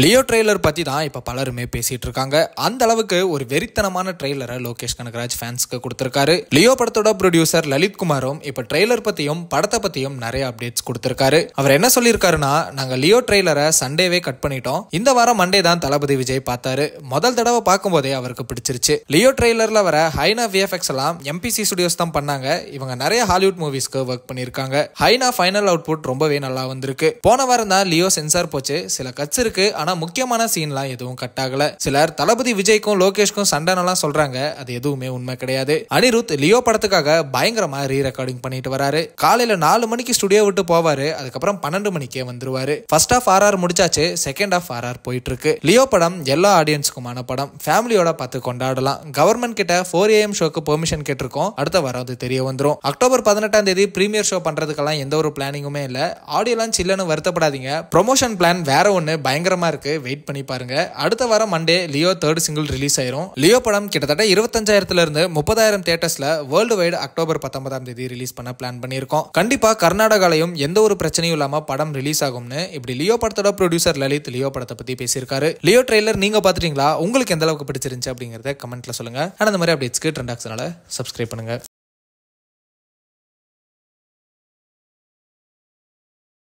Leo trailer பற்றி தான் இப்போ பலருமே பேசிகிட்டு இருக்காங்க அந்த அளவுக்கு ஒரு வெறித்தனமான ட்ரெய்லரை லோகேஷ் கனகராஜ் ஃபேன்ஸ்க்கு கொடுத்துருக்காரு லியோ படத்தோட ப்ரொடியூசர் லலித் குமாரும் இப்போ ட்ரெய்லர் பற்றியும் படத்தை பற்றியும் நிறைய அப்டேட்ஸ் கொடுத்துருக்காரு அவர் என்ன சொல்லியிருக்காருன்னா நாங்கள் லியோ ட்ரெய்லரை சண்டேவே கட் பண்ணிட்டோம் இந்த வாரம் மண்டே தான் தளபதி விஜய் பார்த்தாரு முதல் தடவை பார்க்கும்போதே அவருக்கு பிடிச்சிருச்சு லியோ ட்ரெய்லரில் வர ஹைனா விஎஃப்எக்ஸ் எல்லாம் எம்பிசி ஸ்டுடியோஸ் தான் பண்ணாங்க இவங்க நிறைய ஹாலிவுட் மூவிஸ்க்கு ஒர்க் பண்ணியிருக்காங்க ஹைனா ஃபைனல் அவுட்புட் ரொம்பவே நல்லா வந்திருக்கு போன வாரம் தான் லியோ சென்சார் போச்சு சில கட்ஸ் இருக்குது ஆனால் முக்கியமான சீன்லாம் எதுவும் கட் ஆகல சிலர் தளபதி விஜய்க்கும் லோகேஷ்க்கும் சண்டைனெல்லாம் சொல்றாங்க அது எதுவுமே உண்மை கிடையாது அனிருத் லியோ படத்துக்காக பயங்கரமா ரீ ரெக்கார்டிங் பண்ணிட்டு வராரு காலையில நாலு மணிக்கு ஸ்டுடியோ விட்டு போவாரு அதுக்கப்புறம் பன்னெண்டு மணிக்கே வந்துருவாரு ஃபர்ஸ்ட் ஆஃப் ஆர் ஆர் முடிச்சாச்சு செகண்ட் ஆஃப் ஆர் ஆர் போயிட்டு இருக்கு லியோ படம் எல்லா ஆடியன்ஸுக்குமான படம் ஃபேமிலியோட பார்த்து கொண்டாடலாம் கவர்மெண்ட் கிட்ட ஃபோர் ஏஎம் ஷோக்கு பெர்மிஷன் கேட்டிருக்கோம் அடுத்த வாரம் அது தெரிய வந்துடும் அக்டோபர் பதினெட்டாம் தேதி ப்ரீமியர் ஷோ பண்றதுக்கெல்லாம் எந்த ஒரு பிளானிங்குமே இல்லை ஆடியோலாம் சில்லன்னு வருத்தப்படாதீங்க ப்ரொமோஷன் பிளான் வேற ஒன்று பயங்கரமா இருக்கு வெயிட் பண்ணி பாருங்க அடுத்த வாரம் Monday Leo third single release ஆயிரும் லியோ படம் கிட்டத்தட்ட இருபத்தஞ்சாயிரத்துல இருந்து முப்பதாயிரம் தேட்டர்ஸ்ல வேர்ல்டு வைடு அக்டோபர் பத்தொன்பதாம் தேதி ரிலீஸ் பண்ண பிளான் பண்ணியிருக்கோம் கண்டிப்பா கர்நாடகாலையும் எந்த ஒரு பிரச்சனையும் இல்லாம படம் ரிலீஸ் ஆகும்னு இப்படி லியோ படத்தோட ப்ரொடியூசர் லலித் லியோ படத்தை பத்தி பேசியிருக்காரு லியோ ட்ரெய்லர் நீங்க பாத்துட்டீங்களா உங்களுக்கு எந்த அளவுக்கு பிடிச்சிருந்துச்சு அப்படிங்கறத கமெண்ட்ல சொல்லுங்க ஆனா இந்த மாதிரி அப்டேட்ஸ்க்கு ட்ரெண்ட் சப்ஸ்கிரைப் பண்ணுங்க